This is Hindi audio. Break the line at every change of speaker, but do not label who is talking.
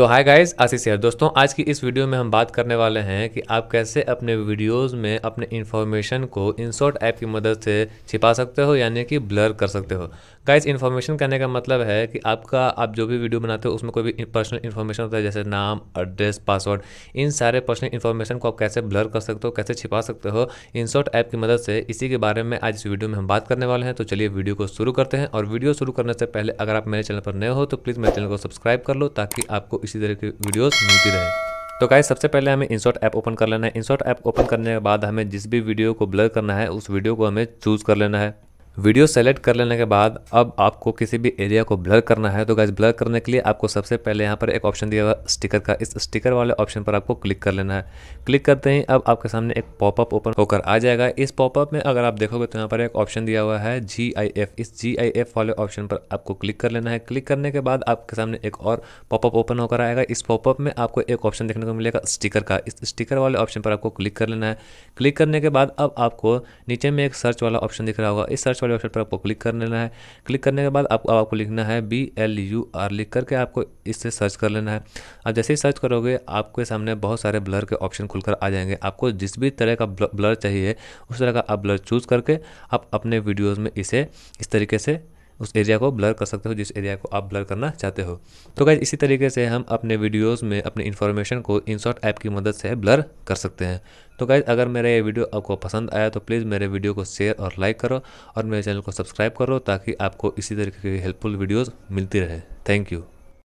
तो हाय गाइस आशीष यार दोस्तों आज की इस वीडियो में हम बात करने वाले हैं कि आप कैसे अपने वीडियोस में अपने इन्फॉर्मेशन को इंसॉर्ट ऐप की मदद से छिपा सकते हो यानी कि ब्लर कर सकते हो गाइस इन्फॉर्मेशन कहने का मतलब है कि आपका आप जो भी वीडियो बनाते हो उसमें कोई भी पर्सनल इन्फॉर्मेशन होता है जैसे नाम एड्रेस पासवर्ड इन सारे पर्सनल इन्फॉर्मेशन को आप कैसे ब्लर कर सकते हो कैसे छिपा सकते हो इंसर्ट ऐप की मदद से इसी के बारे में आज इस वीडियो में हम बात करने वाले हैं तो चलिए वीडियो को शुरू करते हैं और वीडियो शुरू करने से पहले अगर आप मेरे चैनल पर नए हो तो प्लीज़ मेरे चैनल को सब्सक्राइब कर लो ताकि आपको इसी तरह की वीडियोस मिलती रहे तो गाइस सबसे पहले हमें इंसॉर्ट ऐप ओपन कर लेना है इंसॉर्ट ऐप ओपन करने के बाद हमें जिस भी वीडियो को ब्लर करना है उस वीडियो को हमें चूज़ कर लेना है वीडियो सेलेक्ट कर लेने के बाद अब आपको किसी भी एरिया को ब्लर करना है तो गाइज ब्लर करने के लिए आपको सबसे पहले यहाँ पर एक ऑप्शन दिया हुआ स्टिकर का इस स्टिकर वाले ऑप्शन पर आपको क्लिक कर लेना है क्लिक करते ही अब आपके सामने एक पॉपअप ओपन होकर आ जाएगा इस पॉपअप में अगर आप देखोगे तो यहाँ पर एक ऑप्शन दिया हुआ है जी आई एफ इस जी आई एफ वाले ऑप्शन पर आपको क्लिक कर लेना है क्लिक करने के बाद आपके सामने एक और पॉपअप ओपन होकर आएगा इस पॉपअप में आपको एक ऑप्शन देखने को मिलेगा स्टिकर का इस स्टिकर वाले ऑप्शन पर आपको क्लिक कर लेना है क्लिक करने के बाद अब आपको नीचे में एक सर्च वाला ऑप्शन दिख रहा होगा इस सर्च नेक्स्ट वाले ऑप्शन पर आपको क्लिक कर लेना है क्लिक करने के बाद आप, आपको लिखना है बी एल यू आर लिख करके आपको इससे सर्च कर लेना है अब जैसे ही सर्च करोगे आपके सामने बहुत सारे ब्लर के ऑप्शन खुलकर आ जाएंगे आपको जिस भी तरह का ब्लर चाहिए उस तरह का आप ब्लर चूज़ करके आप अपने वीडियोज़ में इसे इस तरीके से उस एरिया को ब्लर कर सकते हो जिस एरिया को आप ब्लर करना चाहते हो तो गाइज इसी तरीके से हम अपने वीडियोज़ में अपनी इन्फॉर्मेशन को इनशॉट ऐप की मदद से ब्लर कर सकते हैं तो गाइज अगर मेरा ये वीडियो आपको पसंद आया तो प्लीज़ मेरे वीडियो को शेयर और लाइक करो और मेरे चैनल को सब्सक्राइब करो ताकि आपको इसी तरीके की हेल्पफुल वीडियोज़ मिलती रहे थैंक यू